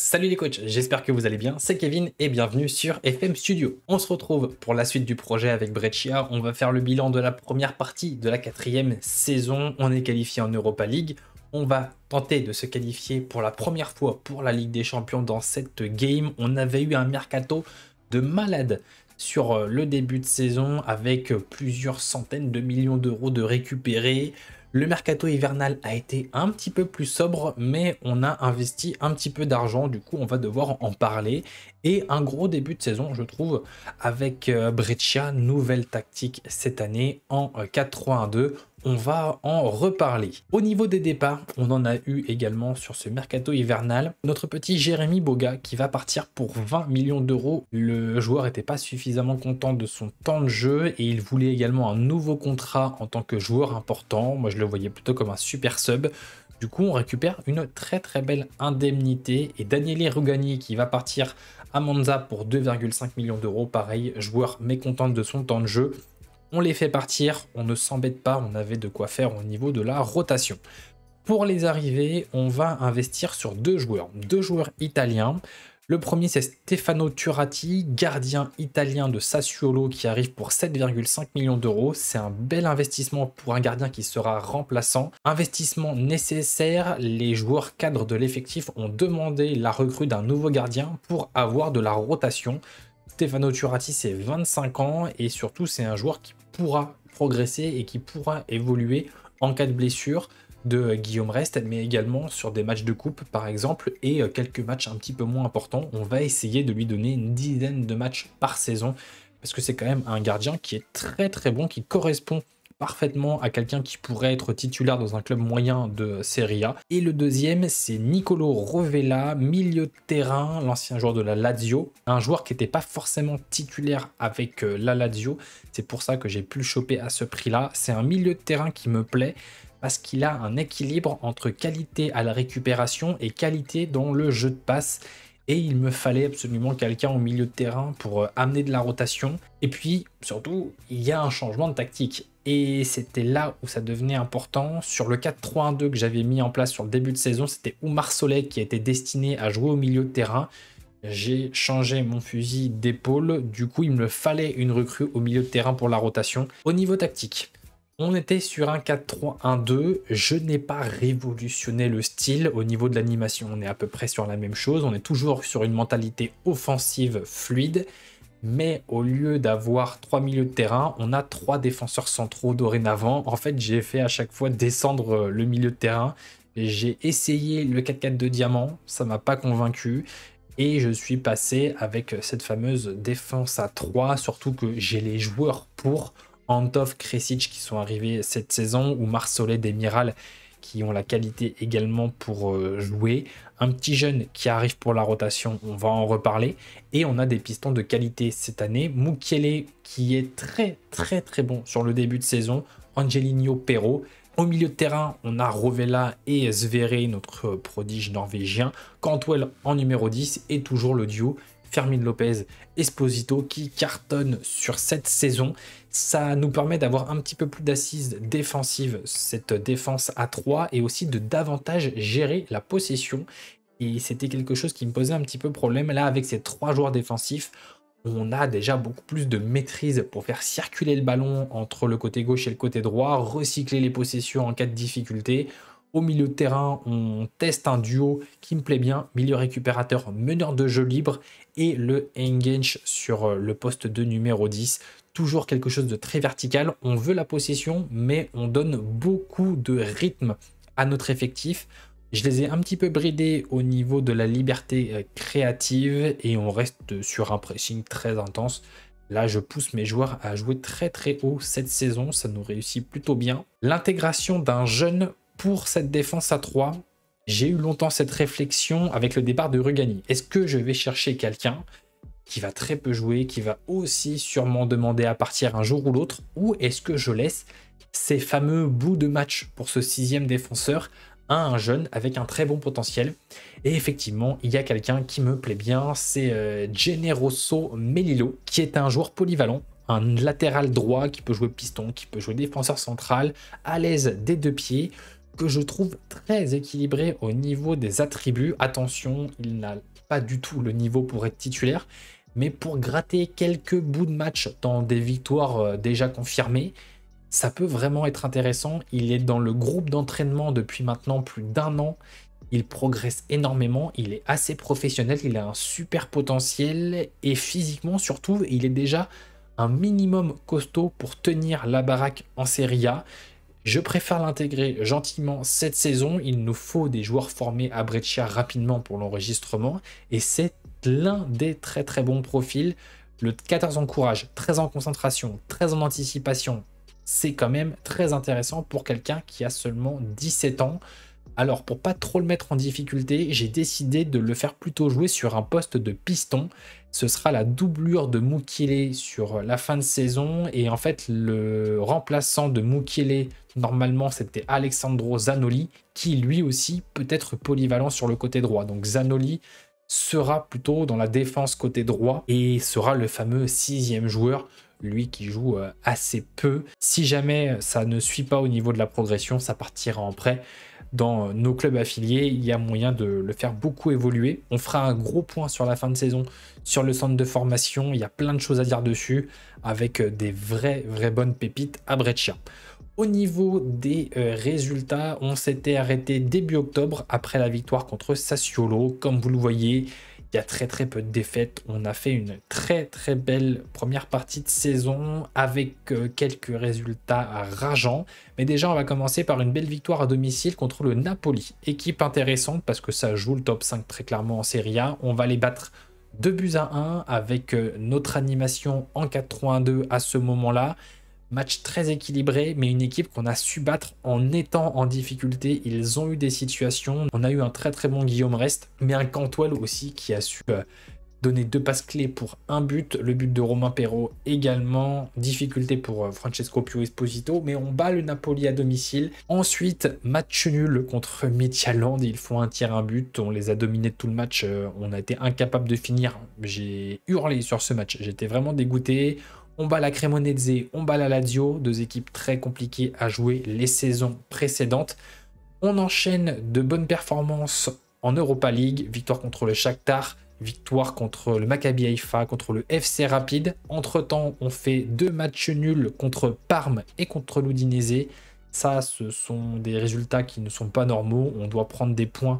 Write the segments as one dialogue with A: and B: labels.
A: Salut les coachs, j'espère que vous allez bien, c'est Kevin et bienvenue sur FM Studio. On se retrouve pour la suite du projet avec Breccia, on va faire le bilan de la première partie de la quatrième saison, on est qualifié en Europa League, on va tenter de se qualifier pour la première fois pour la Ligue des Champions dans cette game, on avait eu un mercato de malade sur euh, le début de saison avec plusieurs centaines de millions d'euros de récupérés, le mercato hivernal a été un petit peu plus sobre, mais on a investi un petit peu d'argent, du coup on va devoir en parler. Et un gros début de saison, je trouve, avec euh, Breccia, nouvelle tactique cette année en 4-3-1-2. Euh, on va en reparler. Au niveau des départs, on en a eu également sur ce mercato hivernal notre petit Jérémy Boga qui va partir pour 20 millions d'euros. Le joueur n'était pas suffisamment content de son temps de jeu et il voulait également un nouveau contrat en tant que joueur important. Moi, je le voyais plutôt comme un super sub. Du coup, on récupère une très très belle indemnité et Daniele Rugani qui va partir à Monza pour 2,5 millions d'euros. Pareil, joueur mécontent de son temps de jeu. On les fait partir, on ne s'embête pas, on avait de quoi faire au niveau de la rotation. Pour les arriver, on va investir sur deux joueurs, deux joueurs italiens. Le premier, c'est Stefano Turati, gardien italien de Sassuolo qui arrive pour 7,5 millions d'euros. C'est un bel investissement pour un gardien qui sera remplaçant. Investissement nécessaire, les joueurs cadres de l'effectif ont demandé la recrue d'un nouveau gardien pour avoir de la rotation. Stefano Turati, c'est 25 ans et surtout, c'est un joueur qui pourra progresser et qui pourra évoluer en cas de blessure de euh, Guillaume Rest, mais également sur des matchs de coupe par exemple et euh, quelques matchs un petit peu moins importants. On va essayer de lui donner une dizaine de matchs par saison parce que c'est quand même un gardien qui est très très bon, qui correspond parfaitement à quelqu'un qui pourrait être titulaire dans un club moyen de Serie A. Et le deuxième, c'est Nicolo Rovella, milieu de terrain, l'ancien joueur de la Lazio, un joueur qui n'était pas forcément titulaire avec euh, la Lazio. C'est pour ça que j'ai pu le choper à ce prix-là. C'est un milieu de terrain qui me plaît parce qu'il a un équilibre entre qualité à la récupération et qualité dans le jeu de passe et il me fallait absolument quelqu'un au milieu de terrain pour euh, amener de la rotation. Et puis, surtout, il y a un changement de tactique. Et c'était là où ça devenait important. Sur le 4-3-1-2 que j'avais mis en place sur le début de saison, c'était Oumar Soleil qui était destiné à jouer au milieu de terrain. J'ai changé mon fusil d'épaule, du coup il me fallait une recrue au milieu de terrain pour la rotation. Au niveau tactique, on était sur un 4-3-1-2, je n'ai pas révolutionné le style au niveau de l'animation, on est à peu près sur la même chose, on est toujours sur une mentalité offensive fluide, mais au lieu d'avoir trois milieux de terrain, on a trois défenseurs centraux dorénavant. En fait, j'ai fait à chaque fois descendre le milieu de terrain, j'ai essayé le 4-4 de diamant, ça ne m'a pas convaincu, et je suis passé avec cette fameuse défense à 3, surtout que j'ai les joueurs pour... Antov, Kresic qui sont arrivés cette saison, ou Marsolet, Demiral qui ont la qualité également pour euh, jouer. Un petit jeune qui arrive pour la rotation, on va en reparler. Et on a des pistons de qualité cette année. Mukele qui est très très très bon sur le début de saison. Angelino Perro. Au milieu de terrain, on a Rovella et Sverre, notre prodige norvégien. Cantwell en numéro 10 et toujours le duo Fermin Lopez, Esposito qui cartonnent sur cette saison. Ça nous permet d'avoir un petit peu plus d'assises défensives, cette défense à 3 et aussi de davantage gérer la possession. Et c'était quelque chose qui me posait un petit peu problème. Là, avec ces trois joueurs défensifs, on a déjà beaucoup plus de maîtrise pour faire circuler le ballon entre le côté gauche et le côté droit, recycler les possessions en cas de difficulté. Au milieu de terrain, on teste un duo qui me plaît bien, milieu récupérateur, meneur de jeu libre et le engage sur euh, le poste de numéro 10. Toujours quelque chose de très vertical, on veut la possession, mais on donne beaucoup de rythme à notre effectif. Je les ai un petit peu bridés au niveau de la liberté euh, créative et on reste sur un pressing très intense. Là, je pousse mes joueurs à jouer très très haut cette saison, ça nous réussit plutôt bien. L'intégration d'un jeune pour cette défense à 3, j'ai eu longtemps cette réflexion avec le départ de Rugani. Est-ce que je vais chercher quelqu'un qui va très peu jouer, qui va aussi sûrement demander à partir un jour ou l'autre, ou est-ce que je laisse ces fameux bouts de match pour ce sixième défenseur à un jeune avec un très bon potentiel Et effectivement, il y a quelqu'un qui me plaît bien, c'est euh, Generoso Melillo, qui est un joueur polyvalent, un latéral droit qui peut jouer piston, qui peut jouer défenseur central, à l'aise des deux pieds, que je trouve très équilibré au niveau des attributs. Attention, il n'a pas du tout le niveau pour être titulaire, mais pour gratter quelques bouts de match dans des victoires euh, déjà confirmées, ça peut vraiment être intéressant. Il est dans le groupe d'entraînement depuis maintenant plus d'un an. Il progresse énormément, il est assez professionnel, il a un super potentiel et physiquement surtout, il est déjà un minimum costaud pour tenir la baraque en Serie A. Je préfère l'intégrer gentiment cette saison. Il nous faut des joueurs formés à Breccia rapidement pour l'enregistrement. Et c'est l'un des très très bons profils. Le 14 en courage, très en concentration, très en anticipation, c'est quand même très intéressant pour quelqu'un qui a seulement 17 ans. Alors pour pas trop le mettre en difficulté, j'ai décidé de le faire plutôt jouer sur un poste de piston. Ce sera la doublure de Mukile sur la fin de saison et en fait le remplaçant de Mukile Normalement, c'était Alexandro Zanoli, qui lui aussi peut être polyvalent sur le côté droit. Donc Zanoli sera plutôt dans la défense côté droit et sera le fameux sixième joueur lui qui joue euh, assez peu. Si jamais ça ne suit pas au niveau de la progression, ça partira en prêt. Dans nos clubs affiliés, il y a moyen de le faire beaucoup évoluer. On fera un gros point sur la fin de saison sur le centre de formation. Il y a plein de choses à dire dessus avec des vraies, vraies bonnes pépites à Breccia. Au niveau des euh, résultats, on s'était arrêté début octobre après la victoire contre Sassiolo. Comme vous le voyez, il y a très très peu de défaites. On a fait une très très belle première partie de saison avec euh, quelques résultats rageants. Mais déjà, on va commencer par une belle victoire à domicile contre le Napoli. Équipe intéressante parce que ça joue le top 5 très clairement en Serie A. On va les battre 2 buts à 1 avec euh, notre animation en 4 2 à ce moment-là. Match très équilibré, mais une équipe qu'on a su battre en étant en difficulté. Ils ont eu des situations. On a eu un très très bon Guillaume Rest, mais un Cantwell aussi qui a su euh, donner deux passes clés pour un but. Le but de Romain Perrault également. Difficulté pour euh, Francesco Pio Esposito, mais on bat le Napoli à domicile. Ensuite, match nul contre Midtjylland. Ils font un tir, un but. On les a dominés tout le match. Euh, on a été incapable de finir. J'ai hurlé sur ce match. J'étais vraiment dégoûté. On bat la Cremonese, on bat la Lazio, deux équipes très compliquées à jouer les saisons précédentes. On enchaîne de bonnes performances en Europa League, victoire contre le Shakhtar, victoire contre le Maccabi Haifa, contre le FC Rapide. Entre-temps, on fait deux matchs nuls contre Parme et contre l'Udinese. Ça, ce sont des résultats qui ne sont pas normaux. On doit prendre des points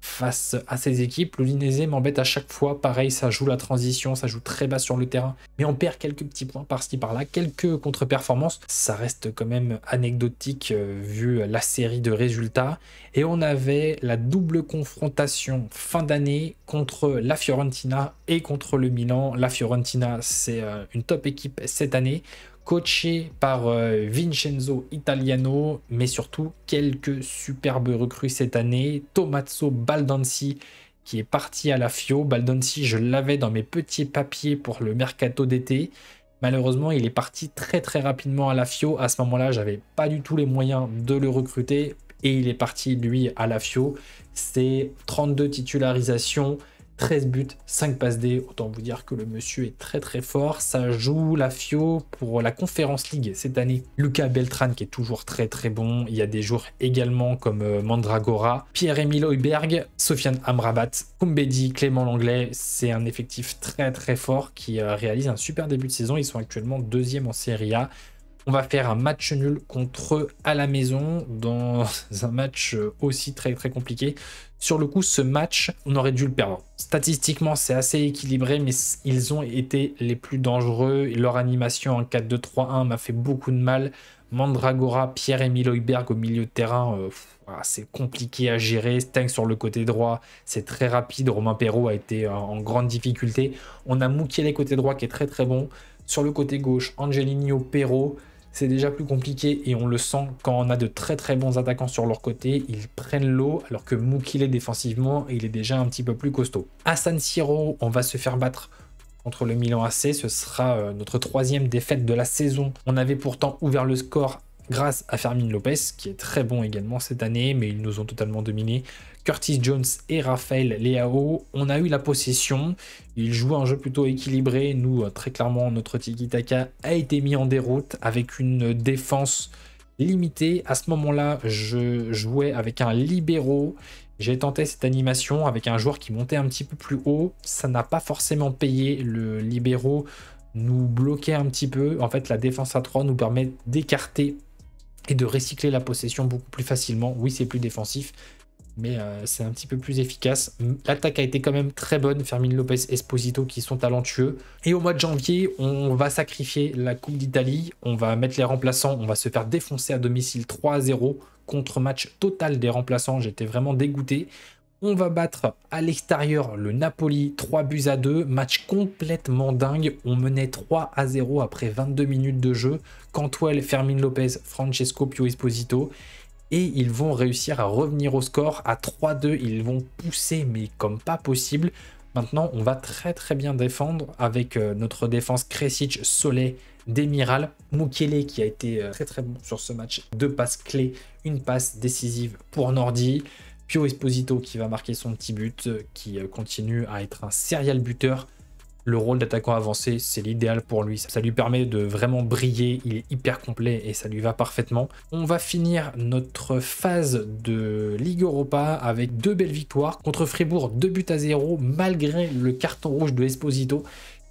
A: face à ces équipes. Le m'embête à chaque fois. Pareil, ça joue la transition, ça joue très bas sur le terrain. Mais on perd quelques petits points par-ci par-là, quelques contre-performances. Ça reste quand même anecdotique euh, vu la série de résultats. Et on avait la double confrontation fin d'année contre la Fiorentina et contre le Milan. La Fiorentina, c'est euh, une top équipe cette année coaché par euh, Vincenzo Italiano, mais surtout quelques superbes recrues cette année. Tommaso Baldanzi qui est parti à la FIO. Baldanzi, je l'avais dans mes petits papiers pour le mercato d'été. Malheureusement, il est parti très très rapidement à la FIO. À ce moment-là, j'avais pas du tout les moyens de le recruter et il est parti lui à la FIO. C'est 32 titularisations, 13 buts, 5 passes D. Autant vous dire que le monsieur est très très fort. Ça joue la FIO pour la Conférence Ligue cette année. Lucas Beltran qui est toujours très très bon. Il y a des joueurs également comme euh, Mandragora, Pierre-Emile Hoiberg. Sofiane Amrabat, Kumbedi, Clément Langlais. C'est un effectif très très fort qui euh, réalise un super début de saison. Ils sont actuellement deuxième en Serie A. On va faire un match nul contre eux à la maison dans un match euh, aussi très très compliqué. Sur le coup, ce match, on aurait dû le perdre. Statistiquement, c'est assez équilibré, mais ils ont été les plus dangereux. Leur animation en 4-2-3-1 m'a fait beaucoup de mal. Mandragora, Pierre-Emile Heuberg au milieu de terrain, euh, ah, c'est compliqué à gérer. Sting sur le côté droit, c'est très rapide. Romain Perrault a été euh, en grande difficulté. On a Moukielé côté droit qui est très très bon. Sur le côté gauche, Angelino Perrault c'est déjà plus compliqué et on le sent quand on a de très très bons attaquants sur leur côté, ils prennent l'eau alors que est défensivement, il est déjà un petit peu plus costaud. À San Siro, on va se faire battre contre le Milan AC, ce sera euh, notre troisième défaite de la saison. On avait pourtant ouvert le score grâce à Fermin Lopez, qui est très bon également cette année, mais ils nous ont totalement dominés. Curtis Jones et Raphaël Leao. On a eu la possession. Il joue un jeu plutôt équilibré. Nous, euh, très clairement, notre tiki-taka a été mis en déroute avec une défense limitée. À ce moment-là, je jouais avec un libéro. J'ai tenté cette animation avec un joueur qui montait un petit peu plus haut. Ça n'a pas forcément payé. Le libéro nous bloquait un petit peu. En fait, la défense à 3 nous permet d'écarter et de recycler la possession beaucoup plus facilement. Oui, c'est plus défensif, mais euh, c'est un petit peu plus efficace. L'attaque a été quand même très bonne, Fermin Lopez, Esposito qui sont talentueux. Et au mois de janvier, on va sacrifier la Coupe d'Italie, on va mettre les remplaçants, on va se faire défoncer à domicile 3-0 contre match total des remplaçants, j'étais vraiment dégoûté. On va battre à l'extérieur le Napoli 3 buts à 2, match complètement dingue. On menait 3 à 0 après 22 minutes de jeu. Cantwell, Fermin Lopez, Francesco Pio Esposito et ils vont réussir à revenir au score à 3-2. Ils vont pousser, mais comme pas possible. Maintenant, on va très très bien défendre avec euh, notre défense Kresic, Soleil, Demiral, Mukele qui a été euh, très très bon sur ce match. Deux passes clés, une passe décisive pour Nordi. Pio Esposito qui va marquer son petit but, euh, qui continue à être un serial buteur le rôle d'attaquant avancé, c'est l'idéal pour lui. Ça lui permet de vraiment briller, il est hyper complet et ça lui va parfaitement. On va finir notre phase de Ligue Europa avec deux belles victoires contre Fribourg, deux buts à zéro malgré le carton rouge de Esposito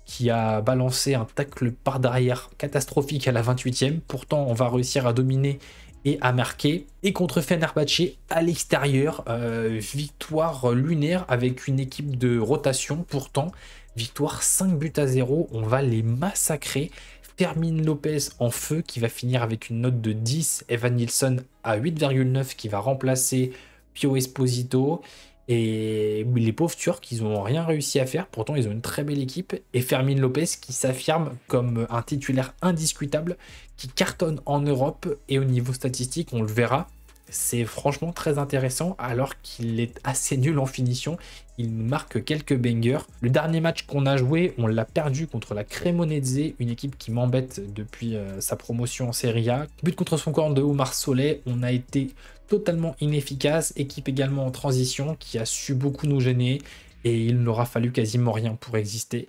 A: qui a balancé un tacle par derrière catastrophique à la 28e. Pourtant, on va réussir à dominer et à marquer. Et contre Fenerbahce à l'extérieur, euh, victoire lunaire avec une équipe de rotation pourtant Victoire 5 buts à 0. On va les massacrer. Termine Lopez en feu qui va finir avec une note de 10. Evan Nilsson à 8,9 qui va remplacer Pio Esposito. Et les pauvres Turcs, ils n'ont rien réussi à faire. Pourtant, ils ont une très belle équipe. Et Fermin Lopez qui s'affirme comme un titulaire indiscutable, qui cartonne en Europe. Et au niveau statistique, on le verra, c'est franchement très intéressant alors qu'il est assez nul en finition il marque quelques bangers. Le dernier match qu'on a joué, on l'a perdu contre la Cremonese, une équipe qui m'embête depuis euh, sa promotion en Serie A. But contre son corps de Omar Solé, on a été totalement inefficace, équipe également en transition qui a su beaucoup nous gêner et il n'aura fallu quasiment rien pour exister.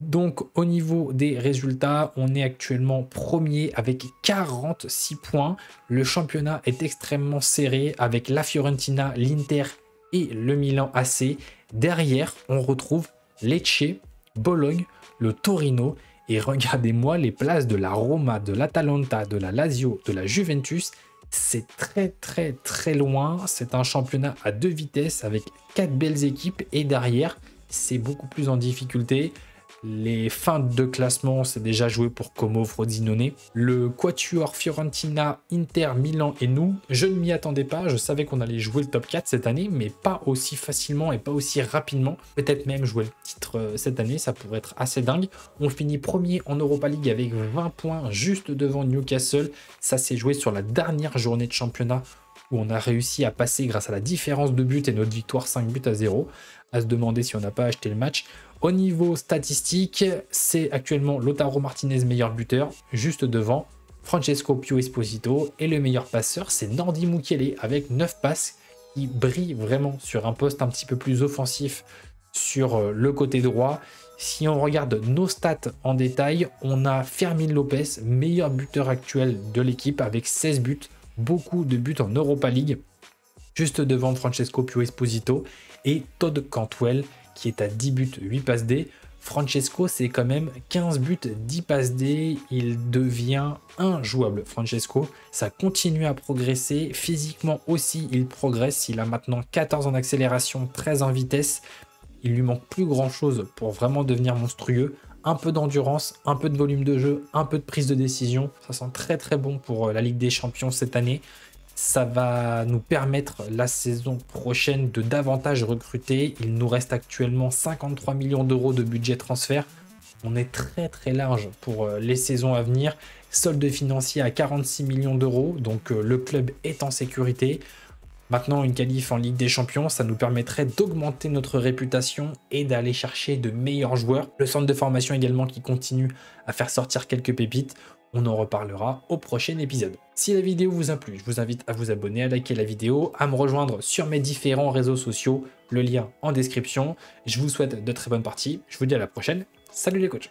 A: Donc au niveau des résultats, on est actuellement premier avec 46 points. Le championnat est extrêmement serré avec la Fiorentina, l'Inter et le Milan AC. Derrière, on retrouve Lecce, Bologne, le Torino et regardez-moi les places de la Roma, de l'Atalanta, de la Lazio, de la Juventus. C'est très très très loin. C'est un championnat à deux vitesses avec quatre belles équipes et derrière, c'est beaucoup plus en difficulté. Les fins de classement, c'est déjà joué pour Como Frodinone. Le Quatuor Fiorentina, Inter, Milan et nous, je ne m'y attendais pas. Je savais qu'on allait jouer le top 4 cette année, mais pas aussi facilement et pas aussi rapidement. Peut-être même jouer le titre euh, cette année, ça pourrait être assez dingue. On finit premier en Europa League avec 20 points, juste devant Newcastle. Ça s'est joué sur la dernière journée de championnat où on a réussi à passer grâce à la différence de but et notre victoire 5 buts à 0, à se demander si on n'a pas acheté le match. Au niveau statistique, c'est actuellement Lotaro Martinez meilleur buteur, juste devant Francesco Pio Esposito, et le meilleur passeur, c'est Nandi Mukele avec 9 passes, qui brille vraiment sur un poste un petit peu plus offensif sur euh, le côté droit. Si on regarde nos stats en détail, on a Fermin Lopez, meilleur buteur actuel de l'équipe avec 16 buts, beaucoup de buts en Europa League, juste devant Francesco Pio Esposito et Todd Cantwell qui est à 10 buts, 8 passes D. Francesco, c'est quand même 15 buts, 10 passes D. Il devient injouable, Francesco. Ça continue à progresser. Physiquement aussi, il progresse. Il a maintenant 14 en accélération, 13 en vitesse. Il lui manque plus grand chose pour vraiment devenir monstrueux un peu d'endurance, un peu de volume de jeu, un peu de prise de décision. Ça sent très très bon pour euh, la Ligue des Champions cette année. Ça va nous permettre la saison prochaine de davantage recruter. Il nous reste actuellement 53 millions d'euros de budget transfert. On est très très large pour euh, les saisons à venir. Solde financier à 46 millions d'euros, donc euh, le club est en sécurité. Maintenant, une qualif en Ligue des Champions, ça nous permettrait d'augmenter notre réputation et d'aller chercher de meilleurs joueurs. Le centre de formation également qui continue à faire sortir quelques pépites. On en reparlera au prochain épisode. Si la vidéo vous a plu, je vous invite à vous abonner, à liker la vidéo, à me rejoindre sur mes différents réseaux sociaux, le lien en description. Je vous souhaite de très bonnes parties, je vous dis à la prochaine, salut les coachs